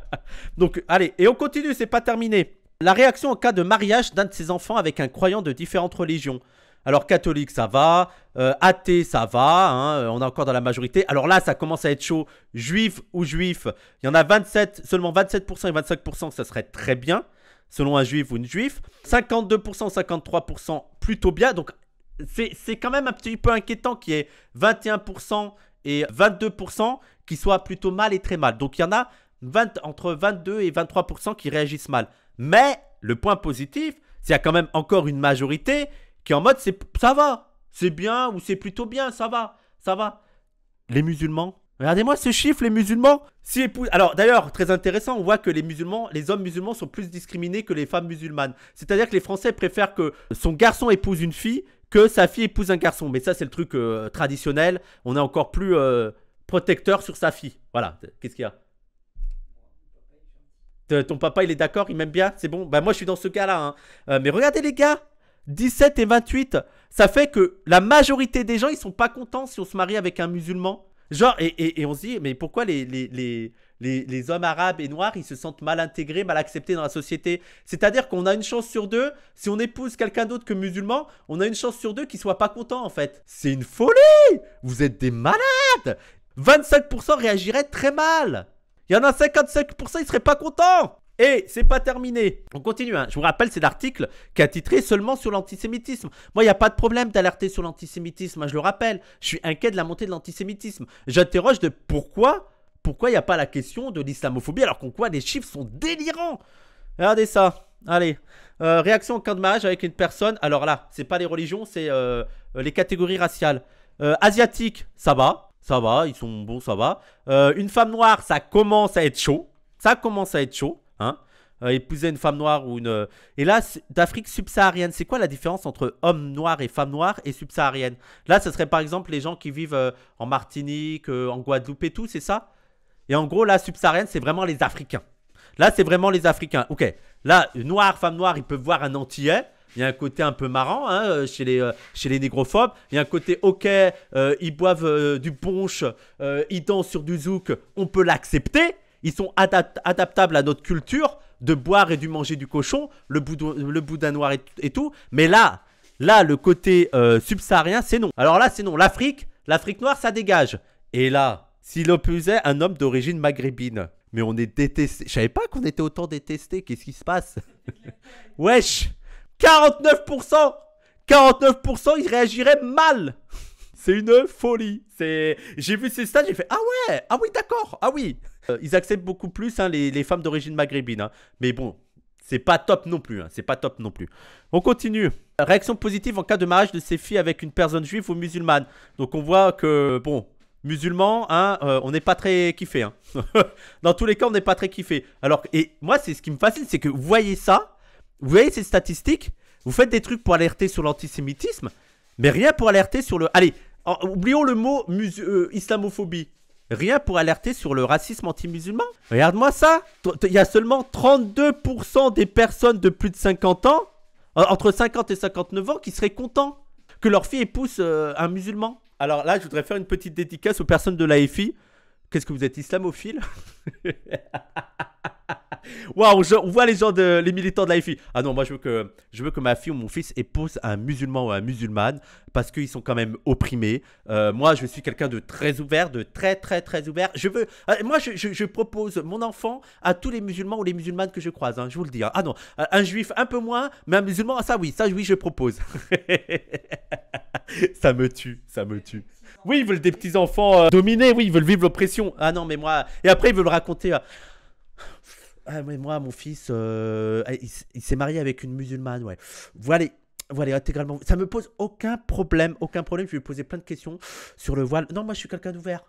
Speaker 1: Donc, allez, et on continue, c'est pas terminé. La réaction en cas de mariage d'un de ses enfants avec un croyant de différentes religions. Alors catholique, ça va. Euh, athée, ça va. Hein. Euh, on est encore dans la majorité. Alors là, ça commence à être chaud. Juif ou juif, il y en a 27, seulement 27% et 25%, ça serait très bien, selon un juif ou une juif. 52%, 53%, plutôt bien. Donc c'est quand même un petit peu inquiétant qu'il y ait 21% et 22% qui soient plutôt mal et très mal. Donc il y en a 20, entre 22 et 23% qui réagissent mal. Mais le point positif, c'est qu'il y a quand même encore une majorité qui est en mode c'est, ça va, c'est bien ou c'est plutôt bien, ça va, ça va. Les musulmans, Regardez-moi ce chiffre, les musulmans. Si Alors d'ailleurs, très intéressant, on voit que les musulmans, les hommes musulmans sont plus discriminés que les femmes musulmanes. C'est-à-dire que les Français préfèrent que son garçon épouse une fille que sa fille épouse un garçon. Mais ça, c'est le truc euh, traditionnel. On est encore plus euh, protecteur sur sa fille. Voilà. Qu'est-ce qu'il y a Ton papa, il est d'accord Il m'aime bien C'est bon Bah, moi, je suis dans ce cas-là. Hein. Euh, mais regardez, les gars 17 et 28, ça fait que la majorité des gens, ils sont pas contents si on se marie avec un musulman. Genre, et, on se dit, mais pourquoi les, les, les, hommes arabes et noirs, ils se sentent mal intégrés, mal acceptés dans la société. C'est-à-dire qu'on a une chance sur deux, si on épouse quelqu'un d'autre que musulman, on a une chance sur deux qu'il soit pas content en fait. C'est une folie Vous êtes des malades 25% réagiraient très mal. Il y en a 55%, ils seraient pas contents. Et c'est pas terminé. On continue. Hein. Je vous rappelle, c'est l'article qui a titré seulement sur l'antisémitisme. Moi, il n'y a pas de problème d'alerter sur l'antisémitisme. Hein, je le rappelle. Je suis inquiet de la montée de l'antisémitisme. J'interroge de pourquoi pourquoi il n'y a pas la question de l'islamophobie alors qu'on quoi les chiffres sont délirants Regardez ça. Allez. Euh, réaction au camp de mariage avec une personne. Alors là, c'est pas les religions, c'est euh, les catégories raciales. Asiatiques, euh, asiatique, ça va. Ça va, ils sont bons, ça va. une femme noire, ça commence à être chaud. Ça commence à être chaud. Hein. épouser une femme noire ou une. Et là, d'Afrique subsaharienne, c'est quoi la différence entre homme noir et femme noire et subsaharienne Là, ce serait par exemple les gens qui vivent en Martinique, en Guadeloupe et tout, c'est ça et en gros, là, subsaharienne, c'est vraiment les Africains. Là, c'est vraiment les Africains. Ok, là, noir, femme noire, ils peuvent voir un Antillais. Il y a un côté un peu marrant hein, euh, chez, les, euh, chez les négrophobes. Il y a un côté, ok, euh, ils boivent du punch, ils dansent sur du zouk, on peut l'accepter. Ils sont adaptables à notre culture de boire et de manger du cochon, le, le boudin noir et, et, tout. Mais là, là, le côté subsaharien, c'est non. Alors là, c'est non. L'Afrique, l'Afrique noire, ça dégage. Et là, s'il opposait un homme d'origine maghrébine. Mais on est détesté. Je savais pas qu'on était autant détesté. Qu'est-ce qui se passe Wesh 49% 49% ils réagiraient mal C'est une folie. C'est... J'ai vu ces stats, j'ai fait Ah ouais Ah oui, d'accord Ah oui euh, Ils acceptent beaucoup plus hein, les, femmes d'origine maghrébine. Hein. Mais bon, c'est pas top non plus. Hein. C'est pas top non plus. On continue. Réaction positive en cas de mariage de ses filles avec une personne juive ou musulmane. Donc on voit que, bon, musulmans, hein, euh, on n'est pas très kiffé. Hein. Dans tous les cas, on n'est pas très kiffé. Alors, et moi, c'est ce qui me fascine, c'est que vous voyez ça, vous voyez ces statistiques, vous faites des trucs pour alerter sur l'antisémitisme, mais rien pour alerter sur le. Allez, oublions le mot euh, islamophobie. Rien pour alerter sur le racisme anti-musulman. Regarde-moi ça. Il y a seulement 32% des personnes de plus de 50 ans, entre 50 et 59 ans, qui seraient contents que leur fille épouse euh, un musulman. Alors là, je voudrais faire une petite dédicace aux personnes de l'AFI. Qu'est-ce que vous êtes islamophile Waouh, on voit les gens de les militants de la FI. Ah non, moi je veux que je veux que ma fille ou mon fils épouse un musulman ou un musulmane parce qu'ils sont quand même opprimés. Euh, moi, je suis quelqu'un de très ouvert, de très très très ouvert. Je veux, euh, moi, je, propose mon enfant à tous les musulmans ou les musulmanes que je croise. Hein, je vous le dis. Hein. Ah non, euh, un juif un peu moins, mais un musulman, ça oui, ça oui, je propose. ça me tue, ça me tue. Oui, ils veulent des petits enfants dominés, oui, ils veulent vivre l'oppression. Ah non, mais moi, et après ils veulent raconter. Ah, moi, mon fils, euh, ah, il, s'est marié avec une musulmane, ouais. Voilà. Voilà, intégralement. Ça me pose aucun problème, aucun problème. Je lui ai posé plein de questions sur le voile. Non, moi, je suis quelqu'un d'ouvert.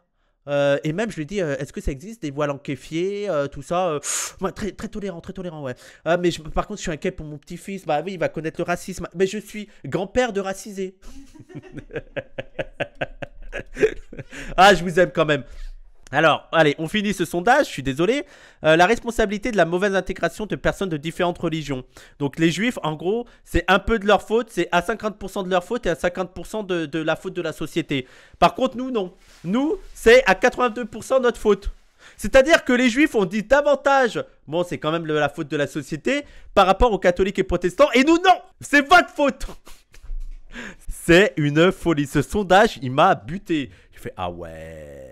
Speaker 1: Euh, et même, je lui ai dit, euh, est-ce que ça existe des voiles en tout ça Moi, très, tolérant, très tolérant, ouais. Ah, mais je, par contre, je suis inquiet pour mon petit-fils. Bah oui, il va connaître le racisme. Mais je suis grand-père de racisé. ah, je vous aime quand même. Alors, allez, on finit ce sondage, je suis désolé. Euh, la responsabilité de la mauvaise intégration de personnes de différentes religions. Donc les juifs, en gros, c'est un peu de leur faute, c'est à 50% de leur faute et à 50% de, la faute de la société. Par contre, nous, non. Nous, c'est à 82% notre faute. C'est-à-dire que les juifs ont dit davantage, bon, c'est quand même la faute de la société, par rapport aux catholiques et protestants, et nous, non C'est votre faute C'est une folie. Ce sondage, il m'a buté. Je fais ah ouais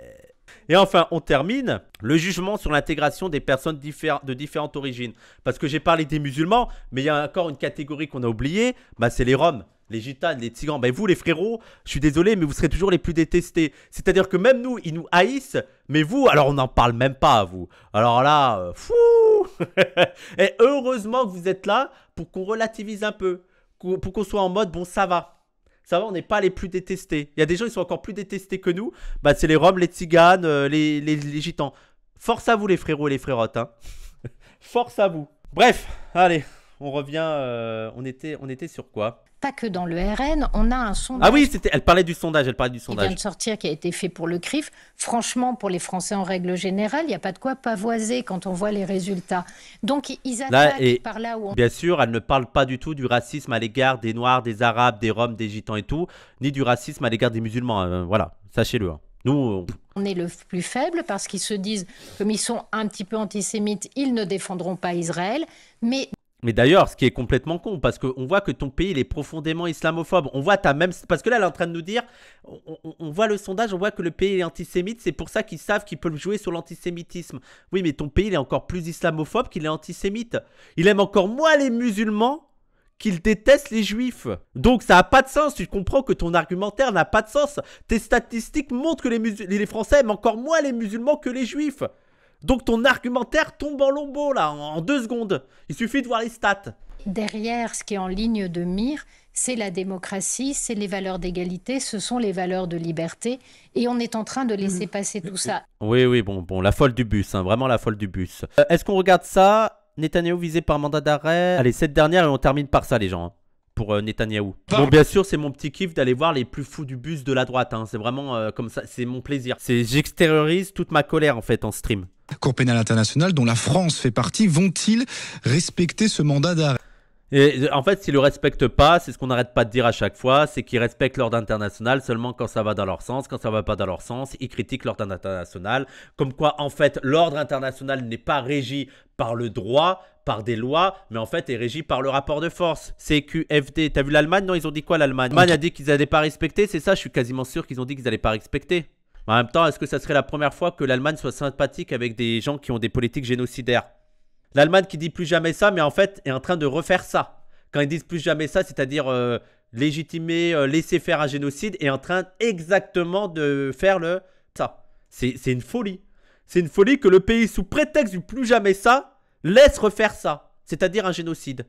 Speaker 1: et enfin, on termine le jugement sur l'intégration des personnes de différentes origines. Parce que j'ai parlé des musulmans, mais il y a encore une catégorie qu'on a oubliée, bah, c'est les Roms les gitanes, les tigans, ben vous les frérots, je suis désolé, mais vous serez toujours les plus détestés. C'est-à-dire que même nous, ils nous haïssent, mais vous, alors on n'en parle même pas à vous. Alors là, euh, fou Et heureusement que vous êtes là pour qu'on relativise un peu, pour qu'on soit en mode bon ça va. Ça va, on n'est pas les plus détestés. Il y a des gens qui sont encore plus détestés que nous. Bah, c'est les Roms, les Tziganes, euh, les, les, Gitans. Force à vous, les frérots et les frérotes. Hein. Force à vous. Bref, allez on revient. Euh, on, était, on était sur quoi
Speaker 3: Pas que dans le RN, on a un sondage. Ah oui,
Speaker 1: c'était, elle parlait du sondage. Elle parlait du sondage. Qui vient de
Speaker 3: sortir, qui a été fait pour le CRIF. Franchement, pour les Français en règle générale, il n'y a pas de quoi pavoiser quand on voit les résultats. Donc Isabelle. par là où. Bien
Speaker 1: sûr, elle ne parle pas du tout du racisme à l'égard des Noirs, des Arabes, des Roms, des Gitans et tout, ni du racisme à l'égard des musulmans. Hein. voilà, sachez-le. Hein. Nous,
Speaker 3: on... est le plus faible parce qu'ils se disent, comme ils sont un petit peu antisémites, ils ne défendront pas Israël. Mais
Speaker 1: mais d'ailleurs, ce qui est complètement con, parce qu'on voit que ton pays, il est profondément islamophobe. On voit ta même... Parce que là, elle est en train de nous dire, on, voit le sondage, on voit que le pays est antisémite, c'est pour ça qu'ils savent qu'ils peuvent jouer sur l'antisémitisme. Oui, mais ton pays, est encore plus islamophobe qu'il est antisémite. Il aime encore moins les musulmans qu'il déteste les juifs. Donc ça n'a pas de sens, tu comprends que ton argumentaire n'a pas de sens. Tes statistiques montrent que les, les Français aiment encore moins les musulmans que les juifs. Donc ton argumentaire tombe en lombo là, en deux secondes. Il suffit de voir les stats.
Speaker 3: Derrière ce qui est en ligne de mire, c'est la démocratie, c'est les valeurs d'égalité, ce sont les valeurs de liberté, et on est en train de laisser mmh. passer tout ça.
Speaker 1: Oui, oui, bon, bon, la folle du bus, hein, vraiment la folle du bus. Euh, est-ce qu'on regarde ça Netanyahu visé par mandat d'arrêt. Allez, cette dernière, et on termine par ça, les gens. Hein, pour Netanyahou. Netanyahu. Bon, bien sûr, c'est mon petit kiff d'aller voir les plus fous du bus de la droite. Hein. c'est vraiment euh, comme ça, c'est mon plaisir. C'est j'extériorise toute ma colère en fait en stream.
Speaker 2: Cour pénale internationale dont la France fait partie, vont-ils respecter ce mandat d'arrêt
Speaker 1: et en fait, s'ils le respectent pas, c'est ce qu'on n'arrête pas de dire à chaque fois, c'est qu'ils respectent l'ordre international seulement quand ça va dans leur sens, quand ça ne va pas dans leur sens, ils critiquent l'ordre international, comme quoi en fait l'ordre international n'est pas régi par le droit, par des lois, mais en fait est régi par le rapport de force. CQFD, as vu l'Allemagne Non, ils ont dit quoi l'Allemagne L'Allemagne a dit qu'ils n'allaient pas respecter, c'est ça, je suis quasiment sûr qu'ils ont dit qu'ils n'allaient pas respecter en même temps, est-ce que ça serait la première fois que l'Allemagne soit sympathique avec des gens qui ont des politiques génocidaires L'Allemagne qui dit plus jamais ça, mais en fait est en train de refaire ça. Quand ils disent plus jamais ça, c'est-à-dire euh, légitimer, euh, laisser faire un génocide, est en train exactement de faire le ça. C'est une folie. C'est une folie que le pays, sous prétexte du plus jamais ça, laisse refaire ça, c'est-à-dire un génocide.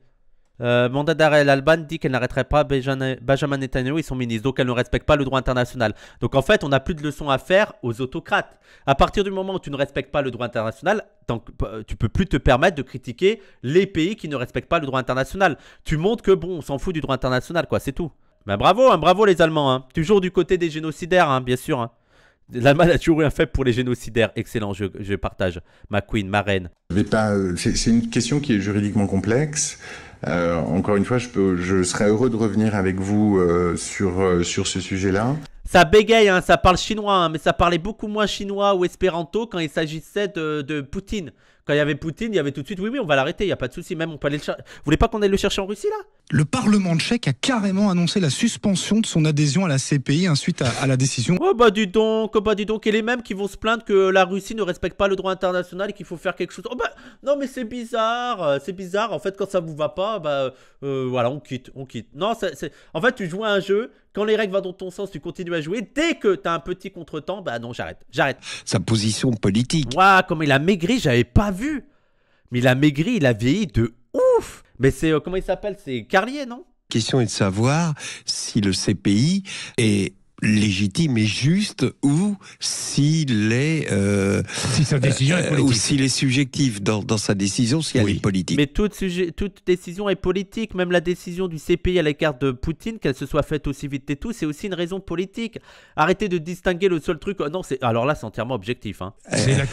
Speaker 1: Euh, mandat d'arrêt, l'Albanie dit qu'elle n'arrêterait pas Benjamin Netanyahu et son ministre, donc elle ne respecte pas le droit international. Donc en fait, on n'a plus de leçons à faire aux autocrates. À partir du moment où tu ne respectes pas le droit international, tu euh, tu peux plus te permettre de critiquer les pays qui ne respectent pas le droit international. Tu montres que bon, on s'en fout du droit international, quoi, c'est tout. Mais ben bravo, hein, bravo les Allemands, hein. toujours du côté des génocidaires, hein, bien sûr. L'Allemagne a toujours rien fait pour les génocidaires. Excellent, je, je partage. Ma queen, ma reine.
Speaker 2: Euh, c'est une question qui est juridiquement complexe. Euh, encore une fois, je, je serais heureux de revenir avec vous euh, sur, euh, sur ce sujet-là.
Speaker 1: Ça bégaye, hein, ça parle chinois, hein, mais ça parlait beaucoup moins chinois ou espéranto quand il s'agissait de, de Poutine. Quand il y avait Poutine, il y avait tout de suite, oui, oui, on va l'arrêter, il n'y a pas de souci, même on peut aller le chercher. Vous voulez pas qu'on aille le chercher en Russie, là
Speaker 2: Le Parlement tchèque a carrément annoncé la suspension de son adhésion à la CPI
Speaker 1: suite à, la décision. Oh bah du donc, oh bah du donc, et les mêmes qui vont se plaindre que la Russie ne respecte pas le droit international et qu'il faut faire quelque chose. Oh bah non, mais c'est bizarre, c'est bizarre, en fait, quand ça vous va pas, bah euh, voilà, on quitte, on quitte. Non, c'est en fait, tu joues à un jeu quand les règles vont dans ton sens, tu continues à jouer. Dès que tu as un petit contretemps, bah non, j'arrête. J'arrête. Sa position politique. Waouh, comme il a maigri, j'avais pas vu. Mais il a maigri, il a vieilli de ouf. Mais c'est, euh, comment il s'appelle C'est Carlier, non
Speaker 2: question est de savoir si le CPI est légitime et juste ou s'il est euh, si sa décision est euh, politique. ou s'il est subjectif dans, sa décision s'il y a est politique. Mais toute,
Speaker 1: toute décision est politique, même la décision du CPI à l'écart de Poutine, qu'elle se soit faite aussi vite et tout, c'est aussi une raison politique. Arrêtez de distinguer le seul truc. Oh non, c'est alors là c'est entièrement objectif. Hein. C'est la,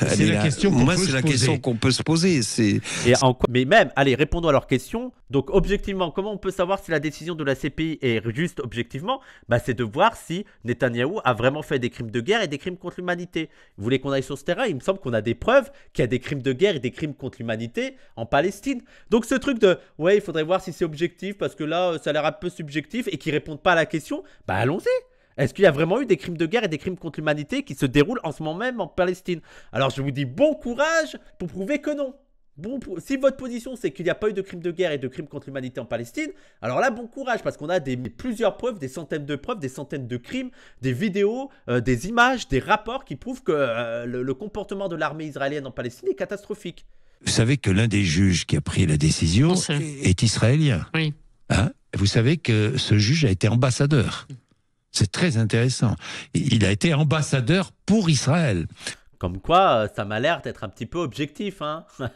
Speaker 1: question. Moi c'est la question qu'on peut se poser. C'est en Mais même, allez, répondons à leur question. Donc objectivement, comment on peut savoir si la décision de la CPI est juste objectivement Bah c'est de voir si Netanyahu a vraiment fait des crimes de guerre et des crimes contre l'humanité. Vous voulez qu'on aille sur ce terrain Il me semble qu'on a des preuves qu'il y a des crimes de guerre et des crimes contre l'humanité en Palestine. Donc ce truc de ouais, il faudrait voir si c'est objectif parce que là, euh, ça a l'air un peu subjectif et qui répondent pas à la question, bah allons-y. Est-ce qu'il y a vraiment eu des crimes de guerre et des crimes contre l'humanité qui se déroulent en ce moment même en Palestine Alors je vous dis bon courage pour prouver que non si votre position c'est qu'il n'y a pas eu de crimes de guerre et de crimes contre l'humanité en Palestine, alors là bon courage parce qu'on a des, plusieurs preuves, des centaines de preuves, des centaines de crimes, des vidéos, euh, des images, des rapports qui prouvent que euh, le, comportement de l'armée israélienne en Palestine est catastrophique.
Speaker 2: Vous savez que l'un des juges qui a pris la décision est israélien. Oui. Hein Vous savez que ce juge a été ambassadeur. C'est très intéressant. Il a été ambassadeur pour Israël.
Speaker 1: Comme quoi, euh, ça m'a l'air d'être un petit peu objectif. Hein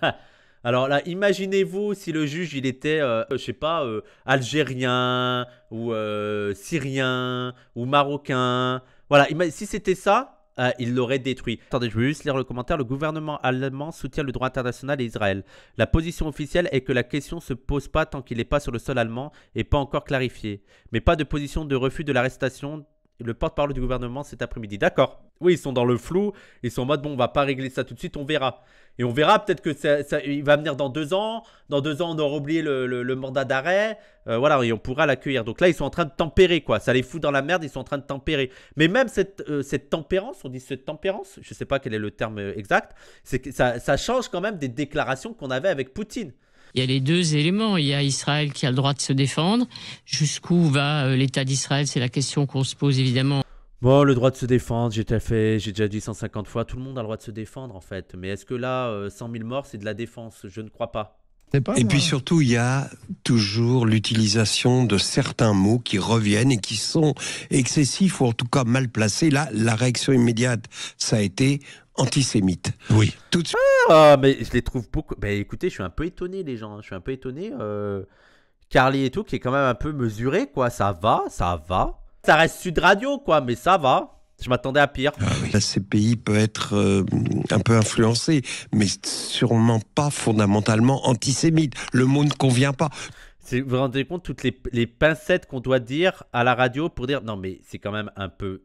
Speaker 1: Alors là, imaginez-vous si le juge, il était, je euh, je sais pas, euh, algérien ou euh, syrien ou marocain. Voilà, si c'était ça, il l'aurait détruit. Attendez, je vais juste lire le commentaire. Le gouvernement allemand soutient le droit international et Israël. La position officielle est que la question ne se pose pas tant qu'il n'est pas sur le sol allemand et pas encore clarifié Mais pas de position de refus de l'arrestation le porte-parole du gouvernement cet après-midi. D'accord. Oui, ils sont dans le flou. Ils sont en mode, bon, on va pas régler ça tout de suite, on verra. Et on verra peut-être que ça, il va venir dans deux ans. Dans deux ans, on aura oublié le, mandat d'arrêt. Euh, voilà, et on pourra l'accueillir. Donc là, ils sont en train de tempérer, quoi. Ça les fout dans la merde, ils sont en train de tempérer. Mais même cette, euh, tempérance, on dit cette tempérance, je ne sais pas quel est le terme euh, exact, c'est que ça change quand même des déclarations qu'on avait avec Poutine.
Speaker 3: Il y a les deux éléments. Il y a Israël qui a le droit de se défendre. Jusqu'où va euh, l'État d'Israël C'est la question qu'on se pose évidemment.
Speaker 1: Bon, le droit de se défendre, j'ai déjà fait, j'ai déjà dit 150 fois, tout le monde a le droit de se défendre en fait. Mais est-ce que là, 100 euh, 000 morts, c'est de la défense Je ne crois pas.
Speaker 2: et puis surtout, il y a toujours l'utilisation de certains mots qui reviennent et qui sont excessifs ou en tout cas mal placés. Là, la réaction immédiate, ça a été antisémites. Oui.
Speaker 1: Tout de suite. Ah, ah, mais je les trouve beaucoup. Bah, écoutez, je suis un peu étonné, les gens. Je suis un peu étonné. Euh, Carly et tout, qui est quand même un peu mesuré, quoi. Ça va, ça va. Ça reste Sud Radio, quoi, mais ça va. Je m'attendais à pire.
Speaker 2: La CPI peut être euh, un peu influencée, mais sûrement pas fondamentalement antisémite. Le mot ne convient pas.
Speaker 1: Vous vous rendez compte toutes les, les pincettes qu'on doit dire à la radio pour dire non, mais c'est quand même un peu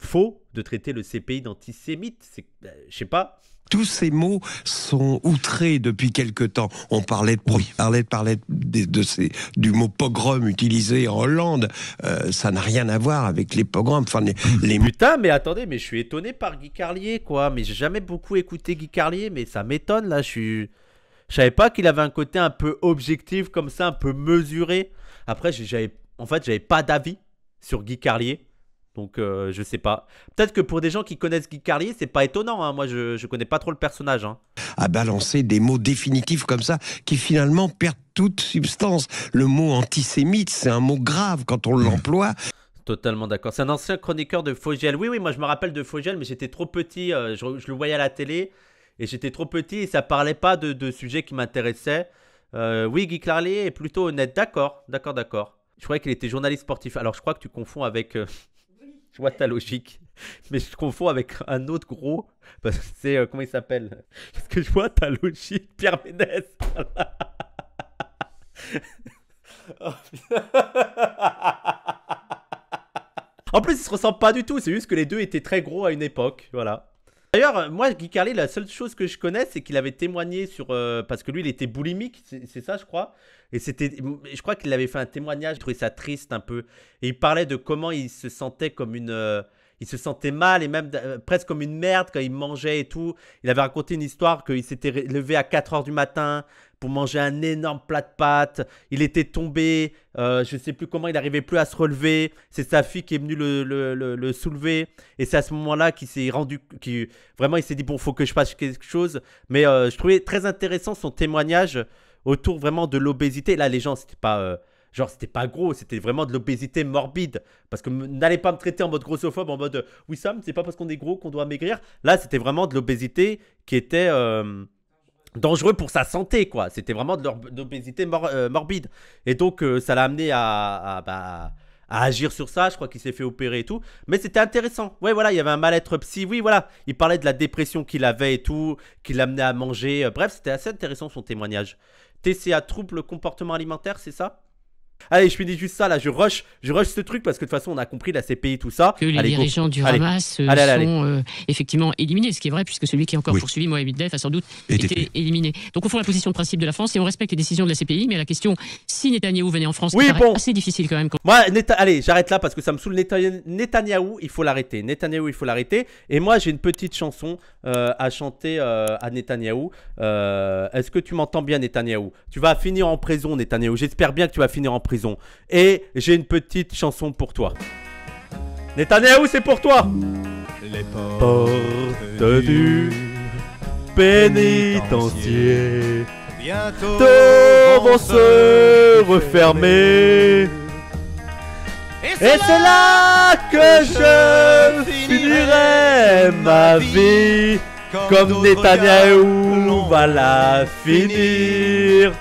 Speaker 1: faux de traiter le CPI d'antisémite. C'est, euh, je sais pas. Tous ces mots
Speaker 2: sont outrés depuis quelque temps. On parlait de, oui. parlait, parlait de, du mot pogrom utilisé en Hollande. Euh, ça n'a rien à voir avec les pogroms. Enfin,
Speaker 1: les, mutins. Hmm. mais attendez, mais je suis étonné par Guy Carlier, quoi. Mais j'ai jamais beaucoup écouté Guy Carlier, mais ça m'étonne, là. Je suis... savais pas qu'il avait un côté un peu objectif comme ça, un peu mesuré. Après, j'avais, en fait, j'avais pas d'avis sur Guy Carlier. Donc euh, je sais pas. Peut-être que pour des gens qui connaissent Guy Carlier, c'est pas étonnant. Hein. Moi, je, je connais pas trop le personnage. Hein.
Speaker 2: À balancer des mots définitifs comme ça, qui finalement perdent toute substance. Le mot antisémite, c'est un mot grave quand on l'emploie.
Speaker 1: Totalement d'accord. C'est un ancien chroniqueur de Fogiel. Oui, oui, moi je me rappelle de Fogiel, mais j'étais trop petit. Euh, je, le voyais à la télé et j'étais trop petit et ça parlait pas de, de sujets qui m'intéressaient. Euh, oui, Guy Carlier est plutôt honnête. D'accord, d'accord, d'accord. Je croyais qu'il était journaliste sportif. Alors je crois que tu confonds avec je vois ta logique. Mais je confonds avec un autre gros. Parce que c'est. Euh, comment il s'appelle Parce que je vois ta logique, Pierre Ménès. Oh, en plus, ils se ressemblent pas du tout. C'est juste que les deux étaient très gros à une époque. Voilà. D'ailleurs, euh, moi, Guy Carly, la seule chose que je connais, c'est qu'il avait témoigné sur. Euh, parce que lui, il était boulimique, c'est ça, je crois. Et c'était. Je crois qu'il avait fait un témoignage, Je trouvais ça triste un peu. Et il parlait de comment il se sentait comme une. Euh, il se sentait mal et même euh, presque comme une merde quand il mangeait et tout. Il avait raconté une histoire qu'il s'était levé à 4 heures du matin pour manger un énorme plat de pâtes. Il était tombé, euh, je ne sais plus comment, il n'arrivait plus à se relever. C'est sa fille qui est venue le, soulever. Et c'est à ce moment-là qu'il s'est rendu, qui vraiment il s'est dit, bon, faut que je fasse quelque chose. Mais euh, je trouvais très intéressant son témoignage autour vraiment de l'obésité. Là, les gens, c'était pas Genre, c'était pas gros, c'était vraiment de l'obésité morbide. Parce que n'allez pas me traiter en mode grossophobe, en mode euh, oui, Sam, c'est pas parce qu'on est gros qu'on doit maigrir. Là, c'était vraiment de l'obésité qui était euh, dangereux pour sa santé, quoi. C'était vraiment de l'obésité euh, morbide. Et donc, ça l'a amené à, bah, à, agir sur ça. Je crois qu'il s'est fait opérer et tout. Mais c'était intéressant. Ouais, voilà, il y avait un mal-être psy. Oui, voilà. Il parlait de la dépression qu'il avait et tout, qui l'amenait à manger. Bref, c'était assez intéressant son témoignage. TCA, trouble comportement alimentaire, c'est ça Allez, je finis juste ça là, je rush, je rush ce truc parce que de toute façon, on a compris la CPI, tout ça. Que les dirigeants du Hamas euh, sont
Speaker 3: euh, effectivement éliminés, ce qui est vrai puisque celui qui est encore poursuivi, Mohamed Def, a sans doute été éliminé. Donc, au fond, la position de principe de la France, et on respecte les décisions de la CPI, mais la question, si Netanyahou
Speaker 1: venait en France, C'est assez difficile quand même. allez, j'arrête là parce que ça me saoule. Netanyahou, il faut l'arrêter. Netanyahou, il faut l'arrêter. Et moi, j'ai une petite chanson euh, à chanter à Netanyahou. Est-ce que tu m'entends bien, Netanyahou Tu vas finir en prison, Netanyahou. J'espère bien que tu vas finir en prison prison. Et j'ai une petite chanson pour toi. Netanyahu, c'est pour toi Les portes du pénitencier bientôt vont se refermer. Et c'est là que je finirai ma vie, comme Netanyahou va la finir.